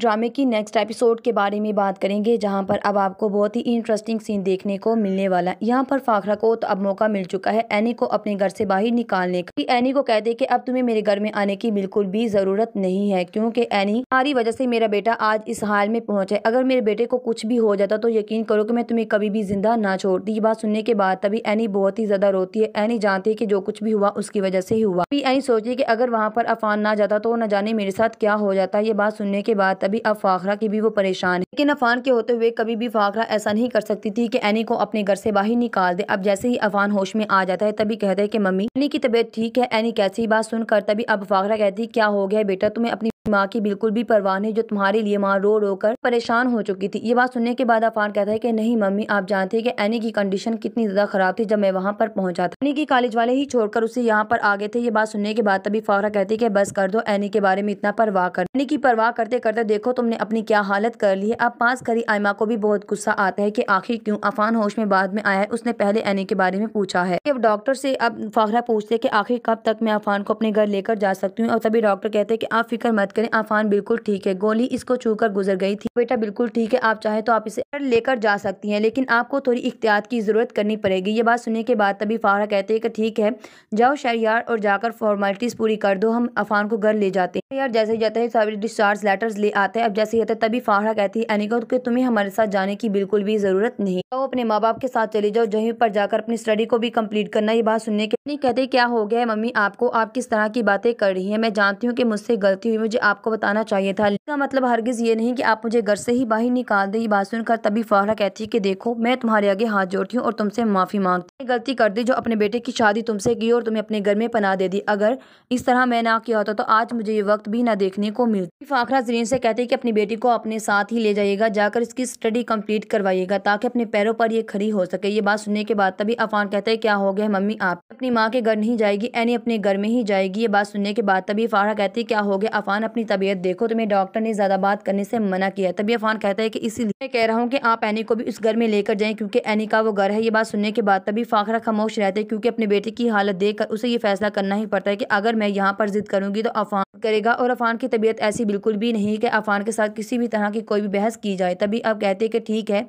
ड्रामे की next episode के बारे में बात करेंगे जहां पर अब आपको बहुत ही इंटरेस्टिंग सीन देखने को मिलने वाला है यहाँ पर फाखरा को तो अब मौका मिल चुका है एनी को अपने घर से बाहर निकालने का एनी को कहते कि अब तुम्हें मेरे घर में आने की बिल्कुल भी जरूरत नहीं है क्योंकि एनी हमारी वजह से मेरा बेटा आज इस हाल में पहुंचा है अगर मेरे बेटे को कुछ भी हो जाता तो यकीन करो कि मैं तुम्हें कभी भी जिंदा ना छोड़ती ये बात सुनने के बाद तभी एनी बहुत ही ज्यादा रोती है एनी जानती है कि जो कुछ भी हुआ उसकी वजह से ही हुआ एनी सोचती है कि अगर वहाँ पर अफान ना जाता तो न जाने मेरे साथ क्या हो जाता ये बात सुनने के बाद अभी अब फाखरा की भी वो परेशान है लेकिन अफान के होते हुए कभी भी फाखरा ऐसा नहीं कर सकती थी कि एनी को अपने घर से बाहर निकाल दे अब जैसे ही अफान होश में आ जाता है तभी कहते है कि मम्मी एनी की तबीयत ठीक है एनी कैसी बात सुनकर तभी अब फाखरा कहती क्या हो गया बेटा तुम्हें अपनी माँ की बिल्कुल भी परवाह नहीं जो तुम्हारे लिए माँ रो रो कर परेशान हो चुकी थी ये बात सुनने के बाद अफान कहता है कि नहीं मम्मी आप जानते हैं कि एनी की कंडीशन कितनी ज्यादा खराब थी जब मैं वहाँ पर पहुंचा था एनी की कॉलेज वाले ही छोड़कर उसे यहाँ पर आ गए थे ये बात सुनने के बाद तभी फावरा कहती है बस कर दो एनी के बारे में इतना परवाह कर एनी की परवाह करते करते देखो तुमने अपनी क्या हालत कर ली है अब पास करी आयमा को भी बहुत गुस्सा आता है की आखिर क्यूँ अफान होश में बाद में आया है उसने पहले एनी के बारे में पूछा है अब डॉक्टर से अब फाखरा पूछते की आखिर कब तक मैं अफान को अपने घर लेकर जा सकती हूँ और तभी डॉक्टर कहते हैं की आप फिक्र मत करें आफान बिल्कुल ठीक है गोली इसको कर गुजर गई थी बेटा बिल्कुल ठीक है आप चाहे तो आप इसे लेकर जा सकती हैं लेकिन आपको थोड़ी इख्तियात की ज़रूरत करनी पड़ेगी ये बात सुनने के बाद तभी फारा कहते हैं कि ठीक है जाओ शहरियार और जाकर फॉर्मेलिटीज़ पूरी कर दो हम अफान को घर ले जाते हैं यार जैसे ही जाते हैं सारे डिस्चार्ज लेटर्स ले आते हैं अब जैसे ही हैं तभी फारा कहती है एनिको कि तुम्हें हमारे साथ जाने की बिल्कुल भी ज़रूरत नहीं तो अपने माँ बाप के साथ चले जाओ जहीं पर जाकर अपनी स्टडी को भी कम्प्लीट करना ये बात सुनने के नहीं कहते क्या हो गया है मम्मी आपको आप किस तरह की बातें कर रही है मैं जानती हूँ कि मुझसे गलती हुई मुझे आपको बताना चाहिए था इसका मतलब हरगिज़ ये नहीं कि आप मुझे घर से ही बाहर निकाल दें बात सुनकर तभी फाहरा कहती है कि देखो मैं तुम्हारे आगे हाथ जोड़ती हूँ और तुमसे माफ़ी मांगती गलती कर दी जो अपने बेटे की शादी तुमसे की और तुम्हें अपने घर में पना दे दी अगर इस तरह मैं ना किया होता तो आज मुझे ये वक्त भी ना देखने को मिलती फाखरा जरीन से कहती है कि अपनी बेटी को अपने साथ ही ले जाइएगा जाकर इसकी स्टडी कम्प्लीट करवाइएगा ताकि अपने पैरों पर ये खड़ी हो सके ये बात सुनने के बाद तभी अफान कहते है क्या हो गया मम्मी आप अपनी माँ के घर नहीं जाएगी एनी अपने घर में ही जाएगी ये बात सुनने के बाद तभी फाहरा कहती है क्या हो गया अफान अपनी तबीयत देखो तो मेरे डॉक्टर ने ज़्यादा बात करने से मना किया तभी अफान कहता है कि इसीलिए मैं कह रहा हूँ कि आप एनी को भी उस घर में लेकर जाएं क्योंकि एनी का वो घर है ये बात सुनने के बाद तभी फाखरा खामोश रहते हैं क्योंकि अपने बेटे की हालत देखकर उसे ये फैसला करना ही पड़ता है कि अगर मैं यहाँ पर जिद करूंगी तो अफान करेगा और अफान की तबीयत ऐसी बिल्कुल भी नहीं कि अफान के साथ किसी भी तरह की कोई भी बहस की जाए तभी आप कहते हैं कि ठीक है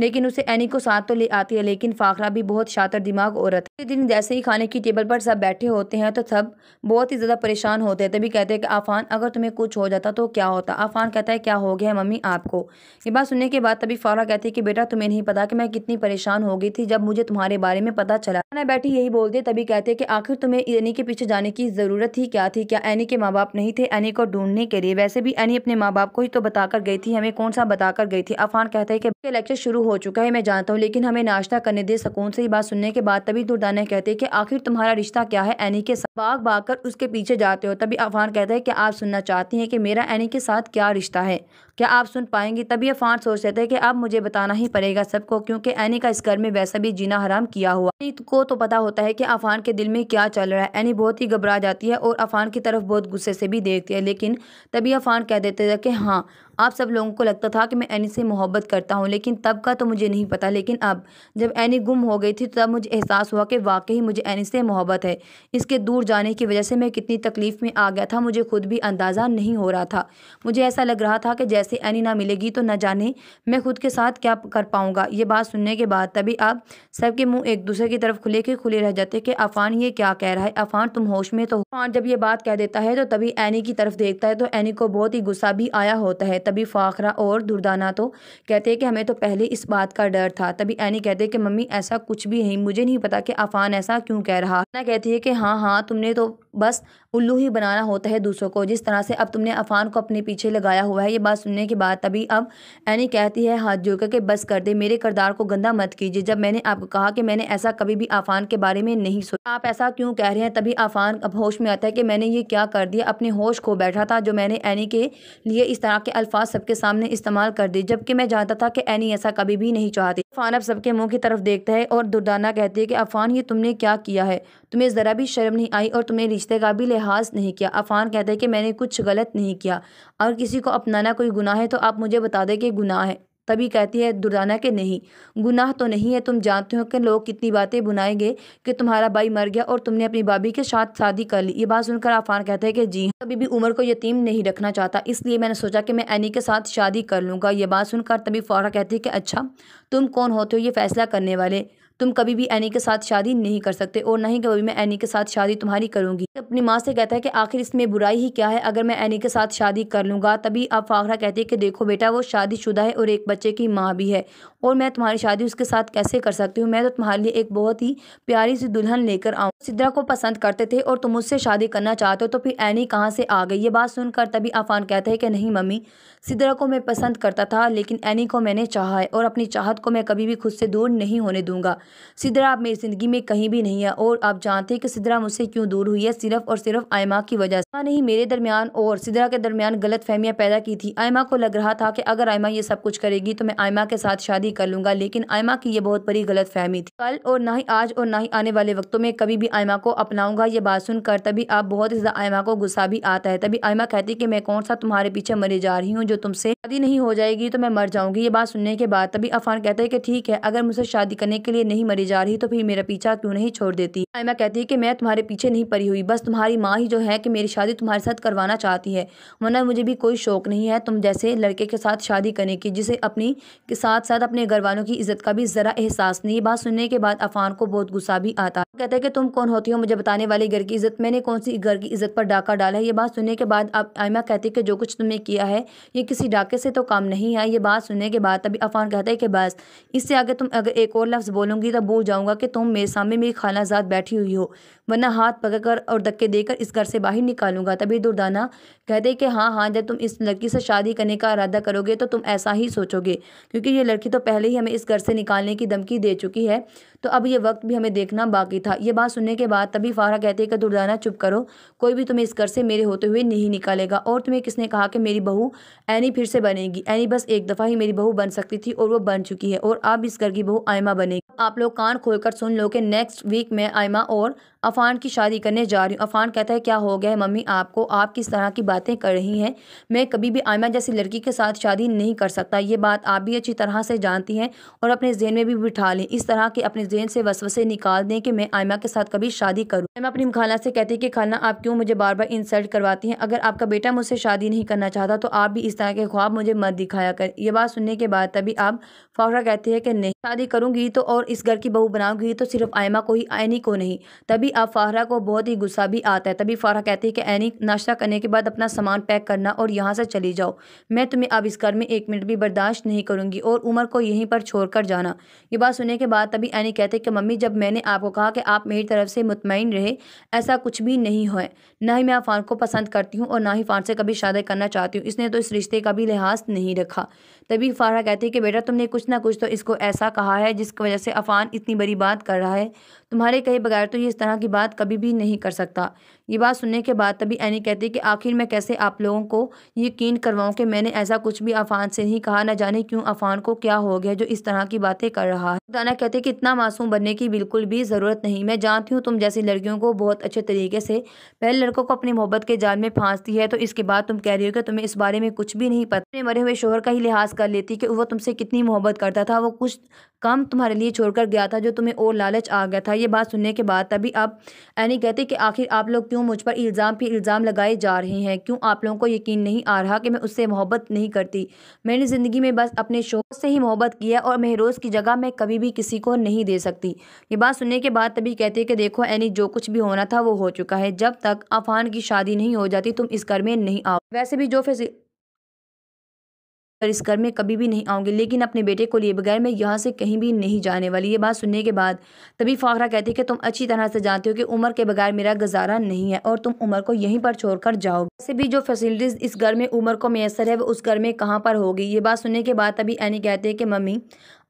लेकिन उसे एनी को साथ तो ले आती है लेकिन फाखरा भी बहुत शातर दिमाग औरत है दिन जैसे ही खाने की टेबल पर सब बैठे होते हैं तो सब बहुत ही ज़्यादा परेशान होते हैं तभी कहते हैं कि आफान अगर तुम्हें कुछ हो जाता तो क्या होता आफान कहता है क्या हो गया है मम्मी आपको ये बात सुनने के बाद तभी फाखरा कहती है कि बेटा तुम्हें नहीं पता कि मैं कितनी परेशान हो गई थी जब मुझे तुम्हारे बारे में पता चला मैं बैठी यही बोलते तभी कहते कि आखिर तुम्हें एनी के पीछे जाने की ज़रूरत ही क्या थी क्या एनी के माँ बाप नहीं थे एनी को ढूंढने के लिए वैसे भी एनी अपने माँ बाप को ही तो बताकर गई थी हमें कौन सा बताकर गई थी आफान कहते हैं कि लेक्चर शुरू हो चुका है मैं जानता हूँ लेकिन हमें नाश्ता करने दे सकून से ये बात सुनने के बाद तभी दुर्दाना कहते हैं कि आखिर तुम्हारा रिश्ता क्या है एनी के साथ बाग बाग कर उसके पीछे जाते हो तभी अफान कहते हैं कि आप सुनना चाहती हैं कि मेरा एनी के साथ क्या रिश्ता है क्या आप सुन पाएंगी तभी अफान रहे थे कि अब मुझे बताना ही पड़ेगा सबको क्योंकि एनी का इस घर में वैसा भी जीना हराम किया हुआ एनी को तो पता होता है कि अफान के दिल में क्या चल रहा है एनी बहुत ही घबरा जाती है और अफान की तरफ बहुत गुस्से से भी देखती है लेकिन तभी अफान कह देते थे कि हाँ आप सब लोगों को लगता था कि मैं एनी से मोहब्बत करता हूँ लेकिन तब का तो मुझे नहीं पता लेकिन अब जब एनी गुम हो गई थी तब मुझे एहसास हुआ कि वाकई मुझे एनी से मोहब्बत है इसके दूर जाने की वजह से मैं कितनी तकलीफ़ में आ गया था मुझे खुद भी अंदाज़ा नहीं हो रहा था मुझे ऐसा लग रहा था कि जैसे जैसे एनी ना मिलेगी तो न जाने मैं खुद के साथ क्या कर पाऊँगा ये बात सुनने के बाद तभी आप सबके मुंह एक दूसरे की तरफ खुले के खुले रह जाते कि अफान ये क्या कह रहा है अफान तुम होश में तो अफान जब ये बात कह देता है तो तभी एनी की तरफ देखता है तो एनी को बहुत ही गुस्सा भी आया होता है तभी फाखरा और दुर्दाना तो कहते हैं कि हमें तो पहले इस बात का डर था तभी एनी कहते हैं कि मम्मी ऐसा कुछ भी नहीं मुझे नहीं पता कि अफान ऐसा क्यों कह रहा ना कहती है कि हाँ हाँ तुमने तो बस उल्लू ही बनाना होता है दूसरों को जिस तरह से अब तुमने अफान को अपने पीछे लगाया हुआ है ये बात सुनने के बाद तभी अब एनी कहती है हाथ जोड़कर के बस कर दे मेरे करदार को गंदा मत कीजिए जब मैंने आपको कहा कि मैंने ऐसा कभी भी आफान के बारे में नहीं सोचा आप ऐसा क्यों कह रहे हैं तभी आफान अब होश में आता है कि मैंने ये क्या कर दिया अपने होश खो बैठा था जो मैंने एनी के लिए इस तरह के अल्फाज सबके सामने इस्तेमाल कर दिए जबकि मैं जानता था कि एनी ऐसा कभी भी नहीं चाहती अफान अब सबके मुंह की तरफ देखता है और दुर्दाना कहती है कि अफान ये तुमने क्या किया है तुम्हें ज़रा भी शर्म नहीं आई और तुमने रिश्ते का भी लिहाज नहीं किया अफान कहते हैं कि मैंने कुछ गलत नहीं किया अगर किसी को अपनाना कोई गुनाह है तो आप मुझे बता दें कि गुनाह है तभी कहती है दुराना के नहीं गुनाह तो नहीं है तुम जानते हो कि लोग कितनी बातें बुनाएंगे कि तुम्हारा भाई मर गया और तुमने अपनी भाभी के साथ शादी कर ली ये बात सुनकर आफान कहते हैं कि जी हाँ, कभी भी उमर को यतीम नहीं रखना चाहता इसलिए मैंने सोचा कि मैं एनी के साथ शादी कर लूँगा ये बात सुनकर तभी फ़ौरा कहती है कि अच्छा तुम कौन होते हो ये फैसला करने वाले तुम कभी भी एनी के साथ शादी नहीं कर सकते और नहीं ही कभी मैं एनी के साथ शादी तुम्हारी करूंगी अपनी माँ से कहता है कि आखिर इसमें बुराई ही क्या है अगर मैं एनी के साथ शादी कर लूँगा तभी अब फाखरा कहती है कि देखो बेटा वो शुदा है और एक बच्चे की माँ भी है और मैं तुम्हारी शादी उसके साथ कैसे कर सकती हूँ मैं तो तुम्हारे लिए एक बहुत ही प्यारी सी दुल्हन लेकर आऊँ सिद्रा को पसंद करते थे और तुम मुझसे शादी करना चाहते हो तो फिर एनी कहाँ से आ गई ये बात सुनकर तभी आफान कहते हैं कि नहीं मम्मी सिद्रा को मैं पसंद करता था लेकिन एनी को मैंने चाहा है और अपनी चाहत को मैं कभी भी खुद से दूर नहीं होने दूंगा सिद्धरा आप मेरी ज़िंदगी में कहीं भी नहीं है और आप जानते हैं कि सिद्धरा मुझसे क्यों दूर हुई है सिर्फ और सिर्फ आयमा की वजह से हाँ नहीं मेरे दरमियान और सिद्धरा के दरमियान गलत फहमियाँ पैदा की थी आयमा को लग रहा था कि अगर आयमा ये सब कुछ करेगी तो मैं आयमा के साथ शादी कर लूंगा लेकिन आयमा की ये बहुत बड़ी गलत फहमी थी कल और ना ही आज और ना ही आने वाले वक्तों में कभी भी आयमा को अपनाऊंगा ये बात सुनकर तभी आप बहुत ज़्यादा आयमा को गुस्सा भी आता है तभी आयमा कहती है कि मैं कौन सा तुम्हारे पीछे मरे जा रही हूँ जो तुमसे शादी नहीं हो जाएगी तो मैं मर जाऊंगी ये बात सुनने के बाद तभी अफान कहते हैं कि ठीक है अगर मुझसे शादी करने के लिए नहीं नहीं मरी जा रही तो फिर मेरा पीछा क्यों नहीं छोड़ देती आयमा कहती है कि मैं तुम्हारे पीछे नहीं पड़ी हुई बस तुम्हारी माँ ही जो है कि मेरी शादी तुम्हारे साथ करवाना चाहती है वरना मुझे भी कोई शौक नहीं है तुम जैसे लड़के के साथ शादी करने की जिसे अपनी के साथ साथ अपने घर वालों की इज्जत का भी ज़रा एहसास नहीं बात सुनने के बाद अफान को बहुत गुस्सा भी आता है कहते हैं कि तुम कौन होती हो मुझे बताने वाली घर की इज्जत मैंने कौन सी घर की इज्जत पर डाका डाला है ये बात सुनने के बाद अब आयमा कहती है कि जो कुछ तुमने किया है ये किसी डाके से तो काम नहीं है ये बात सुनने के बाद तभी अफान कहता है कि बस इससे आगे तुम अगर एक और लफ्ज़ बोलूँगी बरगदीदा बोल जाऊंगा कि तुम मेरे सामने मेरी खालाजात बैठी हुई हो वरना हाथ पकड़कर और धक्के देकर इस घर से बाहर निकालूंगा तभी दुर्दाना कहते कि हाँ हाँ जब तुम इस लड़की से शादी करने का इरादा करोगे तो तुम ऐसा ही सोचोगे क्योंकि ये लड़की तो पहले ही हमें इस घर से निकालने की धमकी दे चुकी है तो अब ये वक्त भी हमें देखना बाकी था ये बात सुनने के बाद तभी फारा कहते कि दुर्दाना चुप करो कोई भी तुम्हें इस घर से मेरे होते हुए नहीं निकालेगा और तुम्हें किसने कहा कि मेरी बहू ऐनी फिर से बनेगी ऐनी बस एक दफ़ा ही मेरी बहू बन सकती थी और वो बन चुकी है और अब इस घर की बहू आयमा बनेगी आप आप लोग कान खोलकर सुन लो कि नेक्स्ट वीक में आयमा और अफ़ान की शादी करने जा रही हूँ अफ़ान कहता है क्या हो गया है मम्मी आपको आप किस तरह की बातें कर रही हैं मैं कभी भी आयमा जैसी लड़की के साथ शादी नहीं कर सकता ये बात आप भी अच्छी तरह से जानती हैं और अपने जहन में भी बिठा लें इस तरह के अपने जहन से वसवसे निकाल दें कि मैं आयमा के साथ कभी शादी करूँ आयमा अपनी खाना से कहती है कि खाना आप क्यों मुझे बार बार इंसल्ट करवाती हैं अगर आपका बेटा मुझसे शादी नहीं करना चाहता तो आप भी इस तरह के ख्वाब मुझे मत दिखाया कर ये बात सुनने के बाद तभी आप फाखरा कहती है कि नहीं शादी करूँगी तो और इस घर की बहू बनाऊँगी तो सिर्फ आयमा को ही आयनी को नहीं तभी अब फ़ाहरा को बहुत ही गुस्सा भी आता है तभी फ़ाहरा कहती है कि एनी नाश्ता करने के बाद अपना सामान पैक करना और यहाँ से चली जाओ मैं तुम्हें अब इस घर में एक मिनट भी बर्दाश्त नहीं करूँगी और उमर को यहीं पर छोड़ कर जाना ये बात सुनने के बाद तभी एनी कहते कि मम्मी जब मैंने आपको कहा कि आप मेरी तरफ से मुतमिन रहे ऐसा कुछ भी नहीं है ना ही मैं अफान को पसंद करती हूँ और ना ही फान से कभी शादी करना चाहती हूँ इसने तो इस रिश्ते का भी लिहाज नहीं रखा तभी फ़ारा कहती है कि बेटा तुमने कुछ ना कुछ तो इसको ऐसा कहा है जिसकी वजह से अफान इतनी बड़ी बात कर रहा है तुम्हारे कहे बगैर तो ये इस तरह की की बात कभी भी नहीं कर सकता ये बात सुनने के बाद तभी एनी कहती कि आखिर मैं कैसे आप लोगों को यकीन करवाऊँ कि मैंने ऐसा कुछ भी अफान से नहीं कहा ना जाने क्यों अफान को क्या हो गया जो इस तरह की बातें कर रहा है दाना कहते कि इतना मासूम बनने की बिल्कुल भी ज़रूरत नहीं मैं जानती हूँ तुम जैसी लड़कियों को बहुत अच्छे तरीके से पहले लड़कों को अपनी मोहब्बत के जाल में फांसती है तो इसके बाद तुम कह रही हो कि तुम्हें इस बारे में कुछ भी नहीं पता मरे हुए शोहर का ही लिहाज कर लेती कि वो तुमसे कितनी मोहब्बत करता था वो कुछ काम तुम्हारे लिए छोड़कर गया था जो तुम्हें और लालच आ गया था ये बात सुनने के बाद तभी आप अब यानी कहते कि आखिर आप लोग क्यों मुझ पर इल्ज़ाम फिर इल्ज़ाम लगाए जा रहे हैं क्यों आप लोगों को यकीन नहीं आ रहा कि मैं उससे मोहब्बत नहीं करती मैंने ज़िंदगी में बस अपने शोहर से ही मोहब्बत किया और महरोज़ की जगह मैं कभी भी किसी को नहीं दे सकती ये बात सुनने के बाद तभी कहती है कि देखो यानी जो कुछ भी होना था वो हो चुका है जब तक अफान की शादी नहीं हो जाती तुम इस घर में नहीं आओ वैसे भी जो पर इस घर में कभी भी नहीं आऊँगी लेकिन अपने बेटे को लिए बगैर मैं यहाँ से कहीं भी नहीं जाने वाली ये बात सुनने के बाद तभी फ़ाखरा कहती है कि तुम अच्छी तरह से जानते हो कि उम्र के बगैर मेरा गुजारा नहीं है और तुम उम्र को यहीं पर छोड़कर जाओगे वैसे भी जो फैसिलिटीज़ इस घर में उम्र को मैसर है वो उस घर में कहाँ पर होगी ये बात सुनने के बाद तभी एनी कहते हैं कि मम्मी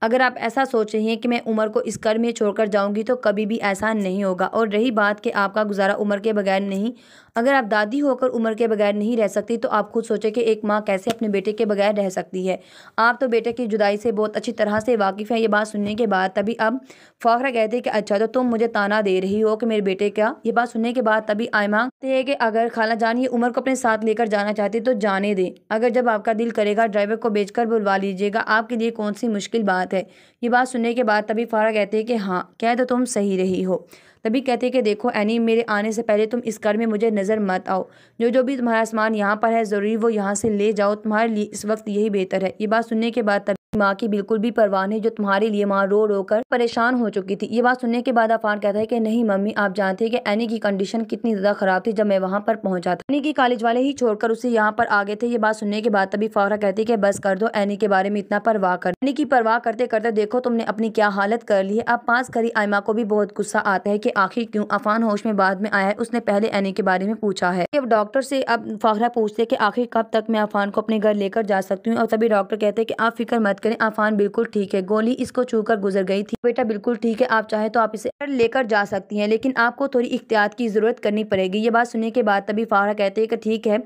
अगर आप ऐसा सोच रही हैं कि मैं उम्र को इस कर में छोड़कर जाऊंगी तो कभी भी ऐसा नहीं होगा और रही बात कि आपका गुजारा उम्र के बगैर नहीं अगर आप दादी होकर उम्र के बगैर नहीं रह सकती तो आप खुद सोचें कि एक माँ कैसे अपने बेटे के बगैर रह सकती है आप तो बेटे की जुदाई से बहुत अच्छी तरह से वाकिफ़ हैं ये बात सुनने के बाद तभी अब फ़ाखरा कहते कि अच्छा तो तुम मुझे ताना दे रही हो कि मेरे बेटे का ये बात सुनने के बाद तभी आए मांगते हैं कि अगर खाला जान ये उम्र को अपने साथ लेकर जाना चाहती तो जाने दें अगर जब आपका दिल करेगा ड्राइवर को बेचकर बुलवा लीजिएगा आपके लिए कौन सी मुश्किल बात है है ये बात सुनने के बाद तभी फारा कहते हैं कि हाँ कह तो तुम सही रही हो तभी कहते हैं कि देखो एनी मेरे आने से पहले तुम इस घर में मुझे नज़र मत आओ जो जो भी तुम्हारा सामान यहाँ पर है ज़रूरी वो यहाँ से ले जाओ तुम्हारे लिए इस वक्त यही बेहतर है ये बात सुनने के बाद तभी माँ की बिल्कुल भी परवाह नहीं जो तुम्हारे लिए माँ रो रो कर परेशान हो चुकी थी ये बात सुनने के बाद अफान कहता है कि नहीं मम्मी आप जानते हैं कि एनी की कंडीशन कितनी ज्यादा खराब थी जब मैं वहाँ पर पहुंचा था एनी की कॉलेज वाले ही छोड़कर उसे यहाँ पर आ गए थे ये बात सुनने के बाद तभी फावरा कहती है की बस कर दो एनी के बारे में इतना परवाह कर एनी की परवाह करते करते देखो तुमने अपनी क्या हालत कर ली है अब पास करी आयमा को भी बहुत गुस्सा आता है की आखिर क्यूँ अफान होश में बाद में आया है उसने पहले एनी के बारे में पूछा है अब डॉक्टर से अब फाखरा पूछते की आखिर कब तक मैं अफान को अपने घर लेकर जा सकती हूँ और तभी डॉक्टर कहते हैं की आप फिक्र मत करें आफान बिल्कुल ठीक है गोली इसको कर गुजर गई थी बेटा बिल्कुल ठीक है आप चाहे तो आप इसे लेकर जा सकती हैं लेकिन आपको थोड़ी इख्तियात की ज़रूरत करनी पड़ेगी ये बात सुनने के बाद तभी फारा कहते हैं कि ठीक है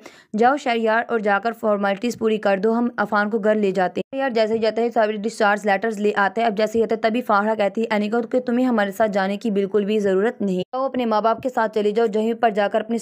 जाओ शहरियार और जाकर फॉर्मेलिटीज़ पूरी कर दो हम अफान को घर ले जाते हैं यार जैसे जाते हैं सारे डिस्चार्ज लेटर्स ले आते हैं अब जैसे जाते हैं तभी फारा कहती है एनिको कि तुम्हें हमारे साथ जाने की बिल्कुल भी ज़रूरत नहीं तो अपने माँ बाप के साथ चले जाओ जहीं पर जाकर अपनी